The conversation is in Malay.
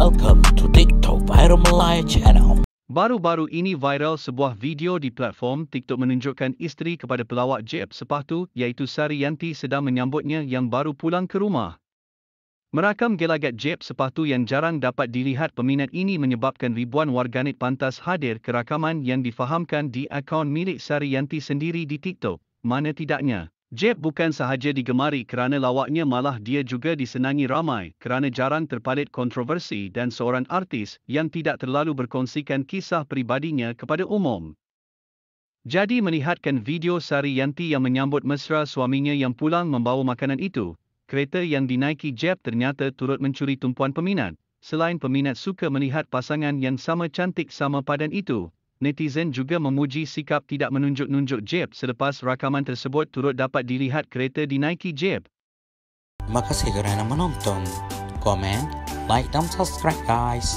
Welcome to TikTok Viral Malaya Channel. Baru-baru ini viral sebuah video di platform TikTok menunjukkan isteri kepada pelawak Jeb Sepatu iaitu Sari Yanti sedang menyambutnya yang baru pulang ke rumah. Merakam gelagat Jeb Sepatu yang jarang dapat dilihat peminat ini menyebabkan ribuan warganet pantas hadir ke rakaman yang difahamkan di akaun milik Sari Yanti sendiri di TikTok, mana tidaknya. Jeb bukan sahaja digemari kerana lawaknya malah dia juga disenangi ramai kerana jarang terpalit kontroversi dan seorang artis yang tidak terlalu berkongsikan kisah peribadinya kepada umum. Jadi melihatkan video Sari Yanti yang menyambut mesra suaminya yang pulang membawa makanan itu, kereta yang dinaiki Jeb ternyata turut mencuri tumpuan peminat. Selain peminat suka melihat pasangan yang sama cantik sama padan itu, netizen juga memuji sikap tidak menunjuk-nunjuk Jeb selepas rakaman tersebut turut dapat dilihat kereta dinaiki Jeb. Terima kasih kerana menonton. Komen, like dan subscribe guys.